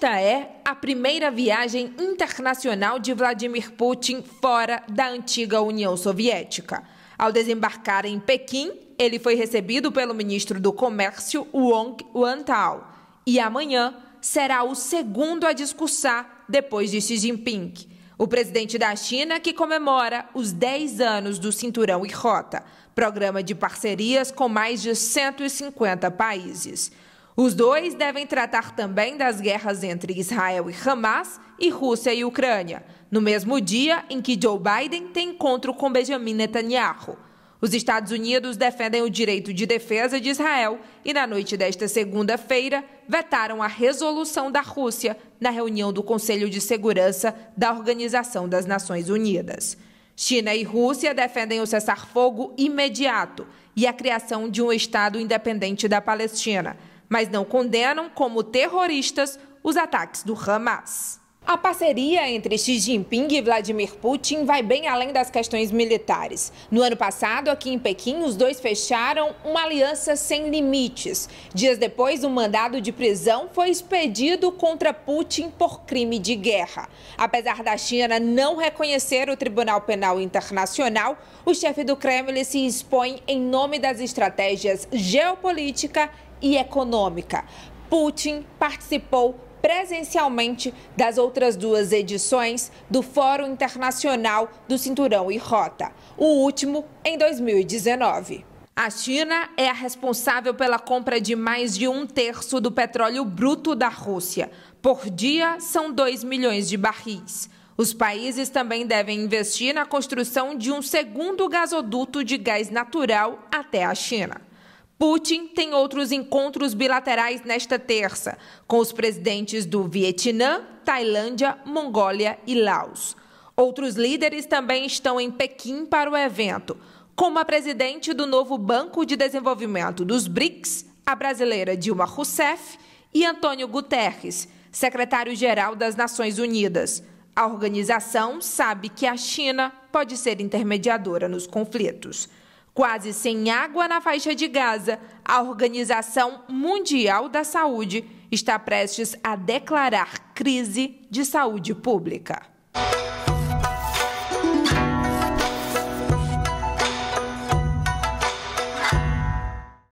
Esta é a primeira viagem internacional de Vladimir Putin fora da antiga União Soviética. Ao desembarcar em Pequim, ele foi recebido pelo ministro do Comércio, Wong Wantao. E amanhã será o segundo a discursar depois de Xi Jinping, o presidente da China que comemora os 10 anos do Cinturão e Rota, programa de parcerias com mais de 150 países. Os dois devem tratar também das guerras entre Israel e Hamas e Rússia e Ucrânia, no mesmo dia em que Joe Biden tem encontro com Benjamin Netanyahu. Os Estados Unidos defendem o direito de defesa de Israel e, na noite desta segunda-feira, vetaram a resolução da Rússia na reunião do Conselho de Segurança da Organização das Nações Unidas. China e Rússia defendem o cessar-fogo imediato e a criação de um Estado independente da Palestina mas não condenam como terroristas os ataques do Hamas. A parceria entre Xi Jinping e Vladimir Putin vai bem além das questões militares. No ano passado, aqui em Pequim, os dois fecharam uma aliança sem limites. Dias depois, um mandado de prisão foi expedido contra Putin por crime de guerra. Apesar da China não reconhecer o Tribunal Penal Internacional, o chefe do Kremlin se expõe em nome das estratégias geopolítica e econômica. Putin participou presencialmente das outras duas edições do Fórum Internacional do Cinturão e Rota, o último em 2019. A China é a responsável pela compra de mais de um terço do petróleo bruto da Rússia. Por dia, são 2 milhões de barris. Os países também devem investir na construção de um segundo gasoduto de gás natural até a China. Putin tem outros encontros bilaterais nesta terça, com os presidentes do Vietnã, Tailândia, Mongólia e Laos. Outros líderes também estão em Pequim para o evento, como a presidente do novo Banco de Desenvolvimento dos BRICS, a brasileira Dilma Rousseff, e Antônio Guterres, secretário-geral das Nações Unidas. A organização sabe que a China pode ser intermediadora nos conflitos quase sem água na faixa de Gaza, a Organização Mundial da Saúde está prestes a declarar crise de saúde pública.